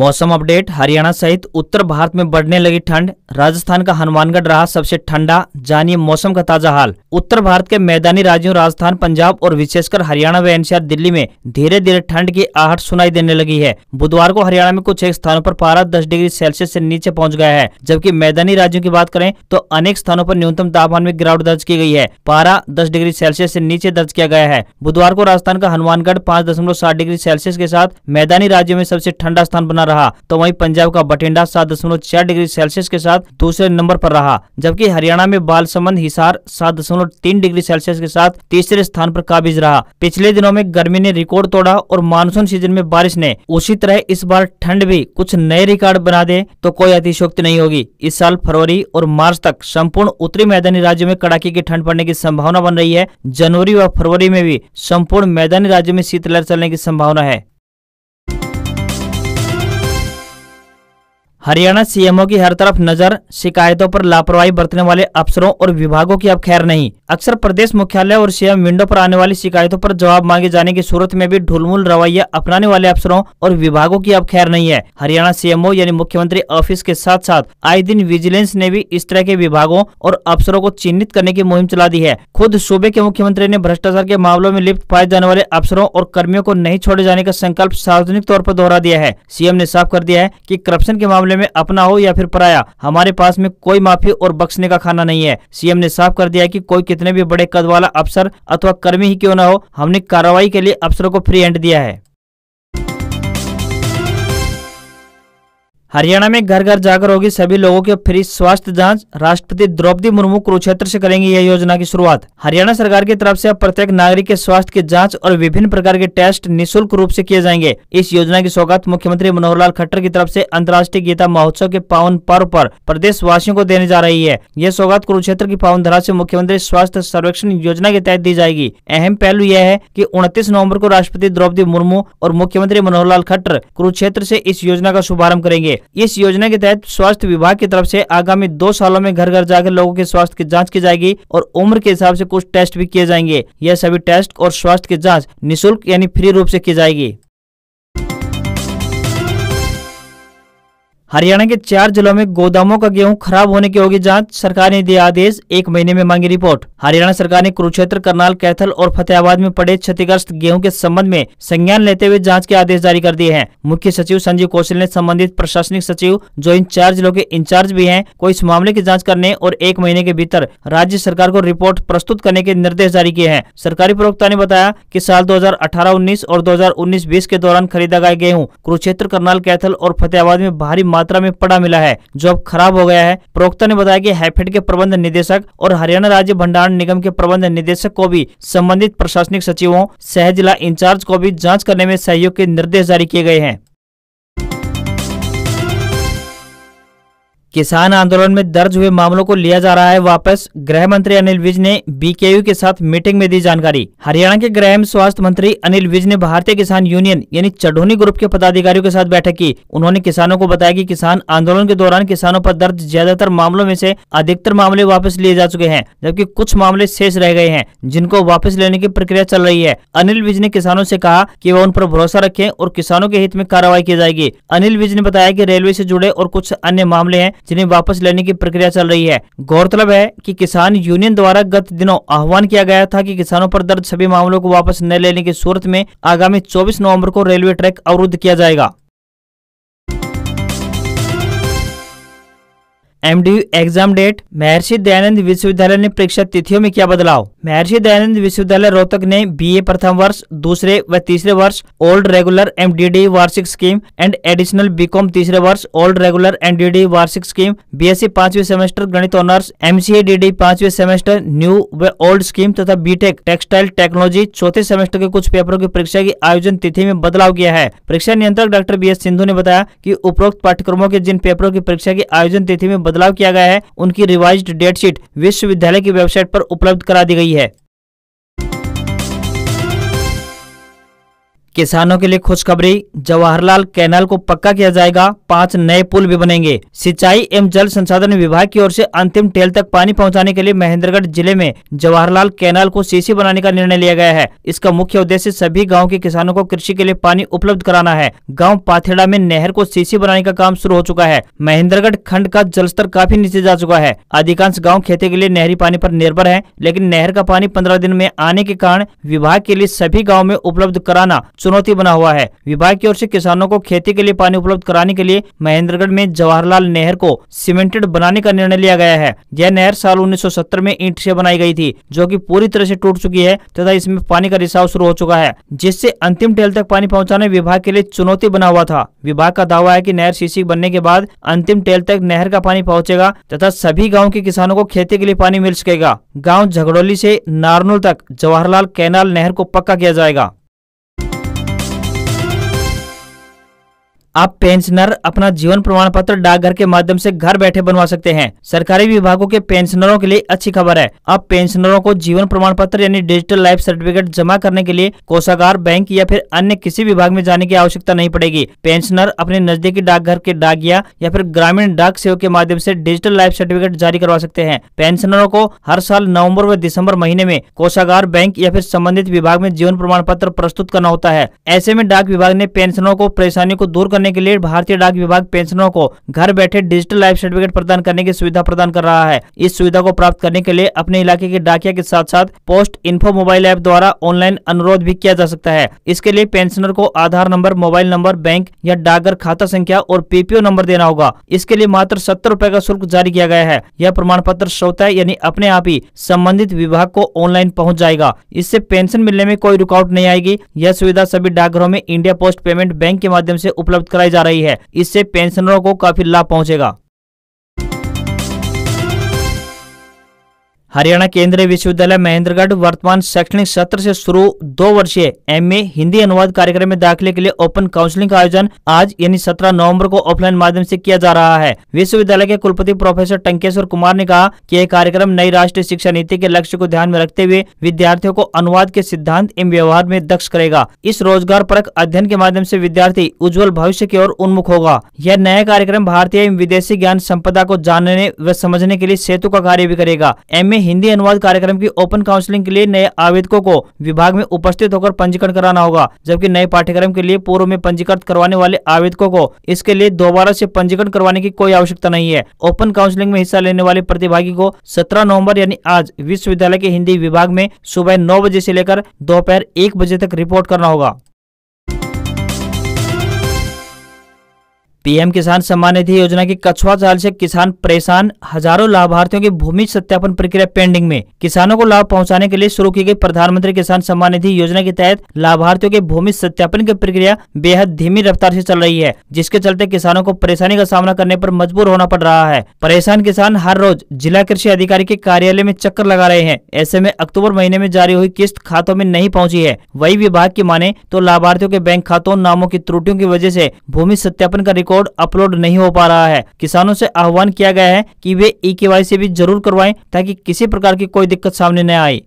मौसम अपडेट हरियाणा सहित उत्तर भारत में बढ़ने लगी ठंड राजस्थान का हनुमानगढ़ रहा सबसे ठंडा जानिए मौसम का ताजा हाल उत्तर भारत के मैदानी राज्यों राजस्थान पंजाब और विशेषकर हरियाणा व एनसीआर दिल्ली में धीरे धीरे ठंड की आहट सुनाई देने लगी है बुधवार को हरियाणा में कुछ एक स्थानों पर पारा दस डिग्री सेल्सियस से नीचे पहुँच गया है जबकि मैदानी राज्यों की बात करें तो अनेक स्थानों पर न्यूनतम तापमान में गिरावट दर्ज की गई है पारा दस डिग्री सेल्सियस से नीचे दर्ज किया गया है बुधवार को राजस्थान का हनुमानगढ़ पाँच डिग्री सेल्सियस के साथ मैदानी राज्यों में सबसे ठंडा स्थान बना बना रहा तो वहीं पंजाब का बठिंडा सात दशमलव चार डिग्री सेल्सियस के साथ दूसरे नंबर पर रहा जबकि हरियाणा में बाल संबंध हिसार सात दशमलव तीन डिग्री सेल्सियस के साथ तीसरे स्थान पर काबिज रहा पिछले दिनों में गर्मी ने रिकॉर्ड तोड़ा और मानसून सीजन में बारिश ने उसी तरह इस बार ठंड भी कुछ नए रिकॉर्ड बना दे तो कोई अतिशोक्ति नहीं होगी इस साल फरवरी और मार्च तक संपूर्ण उत्तरी मैदानी राज्यों में कड़ाके की ठंड पड़ने की संभावना बन रही है जनवरी व फरवरी में भी संपूर्ण मैदानी राज्यों में शीतलहर चलने की संभावना है हरियाणा सीएमओ की हर तरफ नजर शिकायतों पर लापरवाही बरतने वाले अफसरों और विभागों की अब खैर नहीं अक्सर प्रदेश मुख्यालय और सीएम विंडो पर आने वाली शिकायतों पर जवाब मांगे जाने की सूरत में भी ढुलमुल रवैया अपनाने वाले अफसरों और विभागों की अब खैर नहीं है हरियाणा सीएमओ यानी मुख्यमंत्री ऑफिस के साथ साथ आए दिन विजिलेंस ने भी इस तरह के विभागों और अफसरों को चिन्हित करने की मुहिम चला दी है खुद सूबे के मुख्यमंत्री ने भ्रष्टाचार के मामलों में लिप्त पाए जाने वाले अफसरों और कर्मियों को नहीं छोड़े जाने का संकल्प सार्वजनिक तौर पर दोहरा दिया है सीएम ने साफ कर दिया है की करप्शन के मामले मामले में अपना हो या फिर पराया हमारे पास में कोई माफी और बख्शने का खाना नहीं है सीएम ने साफ कर दिया कि कोई कितने भी बड़े कद वाला अफसर अथवा कर्मी ही क्यों न हो हमने कार्रवाई के लिए अफसरों को फ्री हैंड दिया है हरियाणा में घर घर जाकर होगी सभी लोगों की फ्री स्वास्थ्य जांच राष्ट्रपति द्रौपदी मुर्मू कुरुक्षेत्र से करेंगे यह योजना की शुरुआत हरियाणा सरकार की तरफ से अब प्रत्येक नागरिक के स्वास्थ्य की जांच और विभिन्न प्रकार के टेस्ट निशुल्क रूप से किए जाएंगे इस योजना की सौगात मुख्यमंत्री मनोहर लाल खट्टर की तरफ से अंतर्राष्ट्रीय गीता महोत्सव के पावन पर्व पर प्रदेश वासियों को देने जा रही है यह सौगात कुरुक्षेत्र की पावन धरा ऐसी मुख्यमंत्री स्वास्थ्य सर्वेक्षण योजना के तहत दी जाएगी अहम पहलू यह है की उनतीस नवम्बर को राष्ट्रपति द्रौपदी मुर्मू और मुख्यमंत्री मनोहर लाल खट्टर कुरुक्षेत्र ऐसी इस योजना का शुभारम्भ करेंगे इस योजना के तहत स्वास्थ्य विभाग की तरफ से आगामी दो सालों में घर घर जाकर लोगों के स्वास्थ्य की जाँच की जाएगी और उम्र के हिसाब से कुछ टेस्ट भी किए जाएंगे यह सभी टेस्ट और स्वास्थ्य की जाँच निःशुल्क यानी फ्री रूप से की जाएगी हरियाणा के चार जिलों में गोदामों का गेहूं खराब होने की होगी जांच सरकार ने दिया आदेश एक महीने में मांगी रिपोर्ट हरियाणा सरकार ने कुरुक्षेत्र करनाल कैथल और फतेहाबाद में पड़े क्षतिग्रस्त गेहूं के संबंध में संज्ञान लेते हुए जांच के आदेश जारी कर दिए हैं मुख्य सचिव संजीव कौशल ने संबंधित प्रशासनिक सचिव जो इन चार जिलों के इंचार्ज भी है को इस मामले की जाँच करने और एक महीने के भीतर राज्य सरकार को रिपोर्ट प्रस्तुत करने के निर्देश जारी किए हैं सरकारी प्रवक्ता ने बताया की साल दो हजार और दो हजार के दौरान खरीदा गया गेहूँ कुरुक्षेत्र करनाल कैथल और फतेहाबाद में भारी मात्रा में पड़ा मिला है जो अब खराब हो गया है प्रवक्ता ने बताया की हैफेड के प्रबंध निदेशक और हरियाणा राज्य भंडारण निगम के प्रबंध निदेशक को भी संबंधित प्रशासनिक सचिवों सह जिला इंचार्ज को भी जाँच करने में सहयोग के निर्देश जारी किए गए हैं किसान आंदोलन में दर्ज हुए मामलों को लिया जा रहा है वापस गृह मंत्री अनिल विज ने बीकेयू के साथ मीटिंग में दी जानकारी हरियाणा के गृह स्वास्थ्य मंत्री अनिल विज ने भारतीय किसान यूनियन यानी चढ़ोनी ग्रुप के पदाधिकारियों के साथ बैठक की उन्होंने किसानों को बताया कि किसान आंदोलन के दौरान किसानों आरोप दर्ज ज्यादातर मामलों में ऐसी अधिकतर मामले वापस लिए जा चुके हैं जबकि कुछ मामले शेष रह गए हैं जिनको वापस लेने की प्रक्रिया चल रही है अनिल विज ने किसानों ऐसी कहा की वह उन पर भरोसा रखे और किसानों के हित में कार्रवाई की जाएगी अनिल विज ने बताया की रेलवे ऐसी जुड़े और कुछ अन्य मामले हैं जिन्हें वापस लेने की प्रक्रिया चल रही है गौरतलब है कि किसान यूनियन द्वारा गत दिनों आह्वान किया गया था कि किसानों पर दर्ज सभी मामलों को वापस न लेने की सूरत में आगामी 24 नवंबर को रेलवे ट्रैक अवरुद्ध किया जाएगा एमडी एग्जाम डेट महर्षि दयानंद विश्वविद्यालय ने परीक्षा तिथियों में किया बदलाव महर्षि दयानंद विश्वविद्यालय रोहतक ने बीए प्रथम वर्ष दूसरे व तीसरे वर्ष ओल्ड रेगुलर एमडीडी वार्षिक स्कीम एंड एडिशनल बीकॉम तीसरे वर्ष ओल्ड रेगुलर एमडीडी वार्षिक स्कीम बीएससी e पांचवें सेमेस्टर गणित ऑनर्स एमसीएडीडी पांचवें सेमेस्टर न्यू व ओल्ड स्कीम तथा बीटेक टेक्सटाइल टेक्नोलॉजी चौथे सेमेस्टर के कुछ पेपरों की परीक्षा की आयोजन तिथि में बदलाव किया है परीक्षा नियंत्रक डॉक्टर बी एस सिंधु ने बताया की उपरोक्त पाठ्यक्रमों के जिन पेपरों की परीक्षा की आयोजन तिथि में बदलाव किया गया है उनकी रिवाइज डेटशीट विश्वविद्यालय की वेबसाइट पर उपलब्ध करा दी गई है किसानों के लिए खुशखबरी जवाहरलाल कैनाल को पक्का किया जाएगा पांच नए पुल भी बनेंगे सिंचाई एवं जल संसाधन विभाग की ओर से अंतिम टेल तक पानी पहुंचाने के लिए महेंद्रगढ़ जिले में जवाहरलाल कैनाल को सीसी बनाने का निर्णय लिया गया है इसका मुख्य उद्देश्य सभी गाँव के किसानों को कृषि के लिए पानी उपलब्ध कराना है गाँव पाथेड़ा में नहर को सीसी बनाने का काम शुरू हो चुका है महेंद्रगढ़ खंड का स्तर काफी नीचे जा चुका है अधिकांश गाँव खेती के लिए नहरी पानी आरोप निर्भर है लेकिन नहर का पानी पंद्रह दिन में आने के कारण विभाग के लिए सभी गाँव में उपलब्ध कराना चुनौती बना हुआ है विभाग की ओर से किसानों को खेती के लिए पानी उपलब्ध कराने के लिए महेंद्रगढ़ में जवाहरलाल नहर को सीमेंटेड बनाने का निर्णय लिया गया है यह नहर साल 1970 में ईंट से बनाई गई थी जो कि पूरी तरह से टूट चुकी है तथा इसमें पानी का रिसाव शुरू हो चुका है जिससे अंतिम टेल तक पानी पहुँचाने विभाग के लिए चुनौती बना हुआ था विभाग का दावा है की नहर सीसी बनने के बाद अंतिम टेल तक नहर का पानी पहुँचेगा तथा सभी गाँव के किसानों को खेती के लिए पानी मिल सकेगा गाँव झगड़ोली ऐसी नारनोल तक जवाहरलाल कैनाल नहर को पक्का किया जाएगा आप पेंशनर अपना जीवन प्रमाण पत्र डाकघर के माध्यम से घर बैठे बनवा सकते हैं सरकारी विभागों के पेंशनरों के लिए अच्छी खबर है आप पेंशनरों को जीवन प्रमाण पत्र यानी डिजिटल लाइफ सर्टिफिकेट जमा करने के लिए कोषागार बैंक या फिर अन्य किसी विभाग में जाने की आवश्यकता नहीं पड़ेगी पेंशनर अपने नजदीकी डाकघर के डाकिया या फिर ग्रामीण डाक सेवा के माध्यम ऐसी डिजिटल लाइफ सर्टिफिकेट जारी करवा सकते हैं पेंशनरों को हर साल नवम्बर व दिसम्बर महीने में कोषागार बैंक या फिर संबंधित विभाग में जीवन प्रमाण पत्र प्रस्तुत करना होता है ऐसे में डाक विभाग ने पेंशनरों को परेशानी को दूर करने करने के लिए भारतीय डाक विभाग पेंशनरों को घर बैठे डिजिटल लाइफ सर्टिफिकेट प्रदान करने की सुविधा प्रदान कर रहा है इस सुविधा को प्राप्त करने के लिए अपने इलाके के डाकिया के साथ साथ पोस्ट इन्फो मोबाइल ऐप द्वारा ऑनलाइन अनुरोध भी किया जा सकता है इसके लिए पेंशनर को Aadhaar number mobile number bank या डाकघर खाता संख्या और पीपीओ नंबर देना होगा इसके लिए मात्र सत्तर रूपए का शुल्क जारी किया गया है यह प्रमाण पत्र श्रोता यानी अपने आप ही संबंधित विभाग को ऑनलाइन पहुँच जाएगा इससे पेंशन मिलने में कोई रुकावट नहीं आएगी यह सुविधा सभी डाकघरों में इंडिया पोस्ट पेमेंट बैंक के माध्यम ऐसी उपलब्ध कराई जा रही है इससे पेंशनरों को काफी लाभ पहुंचेगा हरियाणा केंद्रीय विश्वविद्यालय महेंद्रगढ़ वर्तमान शैक्षणिक सत्र से शुरू दो वर्षीय एमए हिंदी अनुवाद कार्यक्रम में दाखिले के लिए ओपन काउंसलिंग का आयोजन आज यानी 17 नवंबर को ऑफलाइन माध्यम से किया जा रहा है विश्वविद्यालय के कुलपति प्रोफेसर टंकेश्वर कुमार ने कहा कि यह कार्यक्रम नई राष्ट्रीय शिक्षा नीति के लक्ष्य को ध्यान में रखते हुए विद्यार्थियों को अनुवाद के सिद्धांत एवं व्यवहार में दक्ष करेगा इस रोजगार परक अध्ययन के माध्यम ऐसी विद्यार्थी उज्ज्वल भविष्य की ओर उन्मुख होगा यह नया कार्यक्रम भारतीय एवं विदेशी ज्ञान संपदा को जानने व समझने के लिए सेतु का कार्य भी करेगा एम हिंदी अनुवाद कार्यक्रम की ओपन काउंसलिंग के लिए नए आवेदकों को विभाग में उपस्थित होकर पंजीकरण कराना होगा जबकि नए पाठ्यक्रम के लिए पूर्व में पंजीकृत करवाने वाले आवेदकों को इसके लिए दोबारा ऐसी पंजीकरण करवाने की कोई आवश्यकता नहीं है ओपन काउंसिलिंग में हिस्सा लेने वाले प्रतिभागी को सत्रह नवम्बर यानी आज विश्वविद्यालय के हिंदी विभाग में सुबह नौ बजे ऐसी लेकर दोपहर एक बजे तक रिपोर्ट करना होगा पीएम किसान सम्मान निधि योजना की कछुआ चाल से किसान परेशान हजारों लाभार्थियों की भूमि सत्यापन प्रक्रिया पेंडिंग में किसानों को लाभ पहुंचाने के लिए शुरू की गई प्रधानमंत्री किसान सम्मान निधि योजना के तहत लाभार्थियों के भूमि सत्यापन की प्रक्रिया बेहद धीमी रफ्तार से चल रही है जिसके चलते किसानों को परेशानी का सामना करने आरोप मजबूर होना पड़ रहा है परेशान किसान हर रोज जिला कृषि अधिकारी के कार्यालय में चक्कर लगा रहे हैं ऐसे में अक्टूबर महीने में जारी हुई किस्त खातों में नहीं पहुँची है वही विभाग की माने तो लाभार्थियों के बैंक खातों नामों की त्रुटियों की वजह ऐसी भूमि सत्यापन का रिकॉर्ड रिकॉर्ड अपलोड नहीं हो पा रहा है किसानों से आह्वान किया गया है कि वे ई e के भी जरूर करवाएं ताकि किसी प्रकार की कोई दिक्कत सामने न आए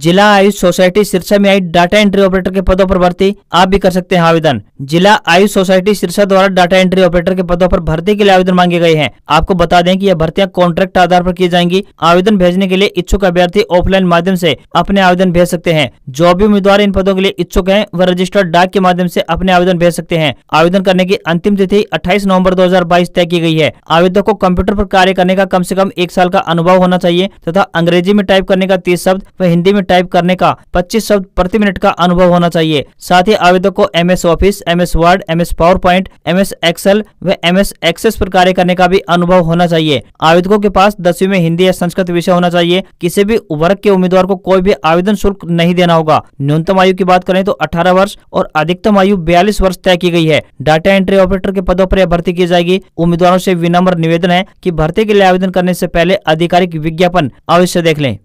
जिला आयुष सोसाइटी सिरसा में आई डाटा एंट्री ऑपरेटर के पदों पर भर्ती आप भी कर सकते हैं आवेदन जिला आयुष सोसाइटी सिरसा द्वारा डाटा एंट्री ऑपरेटर के पदों पर भर्ती के लिए आवेदन मांगे गए हैं आपको बता दें कि यह भर्तियां कॉन्ट्रैक्ट आधार पर की जाएंगी आवेदन भेजने के लिए इच्छुक अभ्यर्थी ऑफलाइन माध्यम ऐसी अपने आवेदन भेज सकते हैं जो भी उम्मीदवार इन पदों के लिए इच्छुक है वह रजिस्टर्ड डाक के माध्यम ऐसी अपने आवेदन भेज सकते हैं आवेदन करने की अंतिम तिथि अट्ठाईस नवम्बर दो तय की गयी है आवेदक को कंप्यूटर आरोप कार्य करने का कम ऐसी कम एक साल का अनुभव होना चाहिए तथा अंग्रेजी में टाइप करने का तीस शब्द व हिंदी में में टाइप करने का पच्चीस शब्द प्रति मिनट का अनुभव होना चाहिए साथ ही आवेदक को M S Office M S Word M S PowerPoint M S Excel व एम एस एक्सेस पर कार्य करने का भी अनुभव होना चाहिए आवेदकों के पास दसवीं में हिंदी या संस्कृत विषय होना चाहिए किसी भी वर्ग के उम्मीदवार को कोई भी आवेदन शुल्क नहीं देना होगा न्यूनतम आयु की बात करें तो अठारह वर्ष और अधिकतम आयु बयालीस वर्ष तय की गई है डाटा एंट्री ऑपरेटर के पदों पर यह भर्ती की जाएगी उम्मीदवारों से विनम्र निवेदन है कि भर्ती के लिए आवेदन करने से पहले आधिकारिक विज्ञापन अवश्य देख लें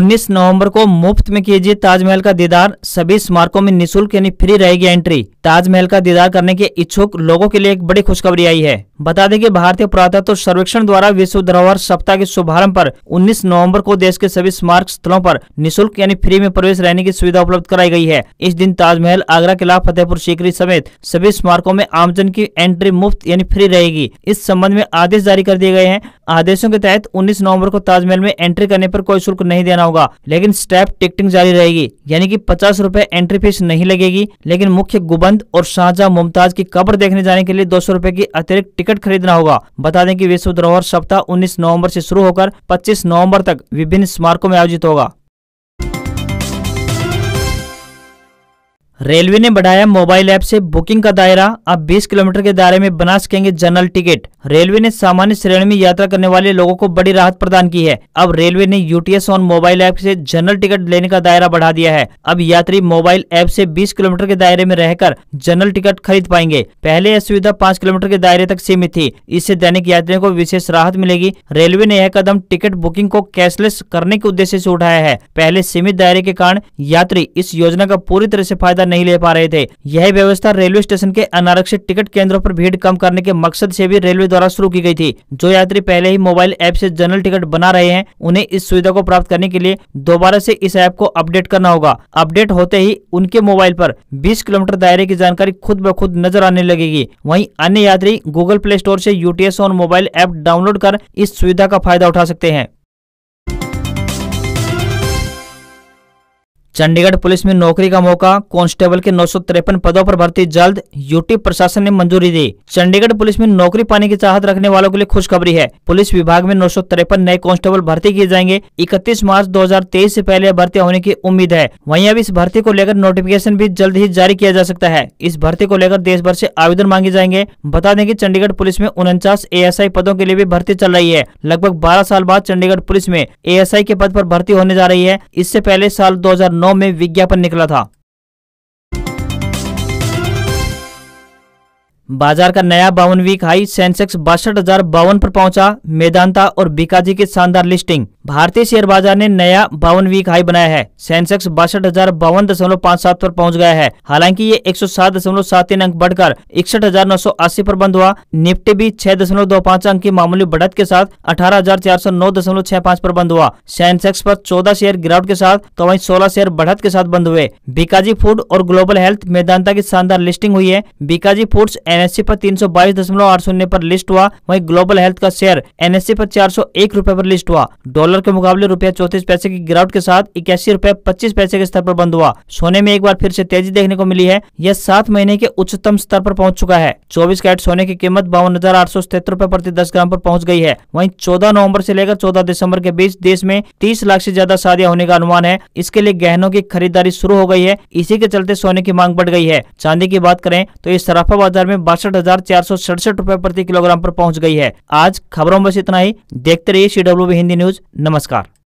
19 नवंबर को मुफ्त में कीजिए ताजमहल का दीदार सभी स्मारकों में निशुल्क यानी फ्री रहेगी एंट्री ताजमहल का दीदार करने के इच्छुक लोगों के लिए एक बड़ी खुशखबरी आई है बता दें कि भारतीय पुरातत्व सर्वेक्षण द्वारा विश्व धरोहर सप्ताह के शुभारंभ पर 19 नवंबर को देश के सभी स्मारक स्थलों पर निशुल्क यानी फ्री में प्रवेश रहने की सुविधा उपलब्ध कराई गई है इस दिन ताजमहल आगरा किला फतेहपुर सीकरी समेत सभी स्मारकों में आमजन की एंट्री मुफ्त यानी फ्री रहेगी इस संबंध में आदेश जारी कर दिए गए हैं आदेशों के तहत उन्नीस नवम्बर को ताजमहल में एंट्री करने आरोप कोई शुल्क नहीं देना करना होगा लेकिन स्टेप टिकटिंग जारी रहेगी यानी कि पचास रूपए एंट्री फीस नहीं लगेगी लेकिन मुख्य गुबंद और शाहजहा मुमताज की कब्र देखने जाने के लिए दो सौ की अतिरिक्त टिकट खरीदना होगा बता दें की विश्व धरोहर सप्ताह उन्नीस नवम्बर ऐसी शुरू होकर पच्चीस नवम्बर तक विभिन्न स्मारकों में आयोजित होगा रेलवे ने बढ़ाया मोबाइल ऐप से बुकिंग का दायरा अब 20 किलोमीटर के दायरे में बना सकेंगे जनरल टिकट रेलवे ने सामान्य श्रेणी में यात्रा करने वाले लोगों को बड़ी राहत प्रदान की है अब रेलवे ने यूटीएस ऑन मोबाइल ऐप से जनरल टिकट लेने का दायरा बढ़ा दिया है अब यात्री मोबाइल ऐप से 20 किलोमीटर के दायरे में रहकर जनरल टिकट खरीद पाएंगे पहले यह सुविधा पाँच किलोमीटर के दायरे तक सीमित थी इससे दैनिक यात्रियों को विशेष राहत मिलेगी रेलवे ने यह कदम टिकट बुकिंग को कैशलेस करने के उद्देश्य ऐसी उठाया है पहले सीमित दायरे के कारण यात्री इस योजना का पूरी तरह ऐसी फायदा नहीं ले पा रहे थे यह व्यवस्था रेलवे स्टेशन के अनारक्षित टिकट केंद्रों पर भीड़ कम करने के मकसद से भी रेलवे द्वारा शुरू की गई थी जो यात्री पहले ही मोबाइल ऐप से जनरल टिकट बना रहे हैं उन्हें इस सुविधा को प्राप्त करने के लिए दोबारा से इस ऐप को अपडेट करना होगा अपडेट होते ही उनके मोबाइल पर 20 किलोमीटर दायरे की जानकारी खुद ब खुद नजर आने लगेगी वहीं अन्य यात्री गूगल प्ले स्टोर से UTS on mobile app download कर इस सुविधा का फायदा उठा सकते हैं चंडीगढ़ पुलिस में नौकरी का मौका कांस्टेबल के नौ पदों पर भर्ती जल्द यूटी प्रशासन ने मंजूरी दी चंडीगढ़ पुलिस में नौकरी पाने की चाहत रखने वालों के लिए खुशखबरी है पुलिस विभाग में नौ नए कांस्टेबल भर्ती किए जाएंगे 31 मार्च 2023 से पहले भर्ती होने की उम्मीद है वहीं अब इस भर्ती को लेकर नोटिफिकेशन भी जल्द ही जारी किया जा सकता है इस भर्ती को लेकर देश भर ऐसी आवेदन मांगे जाएंगे बता दें की चंडीगढ़ पुलिस में उनचास ए पदों के लिए भी भर्ती चल रही है लगभग बारह साल बाद चंडीगढ़ पुलिस में ए के पद आरोप भर्ती होने जा रही है इससे पहले साल दो 2009 में विज्ञापन निकला था बाजार का नया बावन वीक हाई सेंसेक्स बासठ हजार बावन पर पहुंचा मेदांता और बीकाजी की शानदार लिस्टिंग भारतीय शेयर बाजार ने नया बावन वीक हाई बनाया है सेंसेक्स बासठ हजार बावन दशमलव पाँच सात पर पहुंच गया है हालांकि ये एक सौ सात दशमलव सात तीन अंक बढ़कर इकसठ हजार नौ सौ अस्सी आरोप बंद हुआ निफ्टी भी छह दशमलव दो पाँच अंक की मामूली बढ़त के साथ अठारह हजार चार सौ नौ दशमलव छह पाँच पर बंद हुआ सेंसेक्स पर चौदह शेयर गिरावट के साथ तो वही सोलह शेयर बढ़त के साथ बंद हुए बीकाजी फूड और ग्लोबल हेल्थ मेदांता की शानदार लिस्टिंग हुई है बीकाजी फूड्स एन एनएससी पर तीन सौ बाईस दशमलव आठ शून्य पर लिस्ट हुआ वहीं ग्लोबल हेल्थ का शेयर एनएससी पर चार सौ एक रूपए पर लिस्ट हुआ डॉलर के मुकाबले रुपया चौतीस पैसे की गिरावट के साथ इक्यासी रूपए पच्चीस पैसे के स्तर पर बंद हुआ सोने में एक बार फिर से तेजी देखने को मिली है यह सात महीने के उच्चतम स्तर पर पहुंच चुका है चौबीस कैट सोने की कीमत बावन हजार आठ सौ सतर रूपए प्रति दस ग्राम पर पहुंच गई है वहीं चौदह नवंबर से लेकर चौदह दिसंबर के बीच देश में तीस लाख से ज्यादा शादियां होने का अनुमान है इसके लिए गहनों की खरीदारी शुरू हो गई है इसी के चलते सोने की मांग बढ़ गई है चांदी की बात करें तो इस सराफा बाजार में बासठ हजार चार सौ सड़सठ रूपए प्रति किलोग्राम पर पहुंच गई है आज खबरों में बस इतना ही देखते रहिए सी हिंदी न्यूज नमस्कार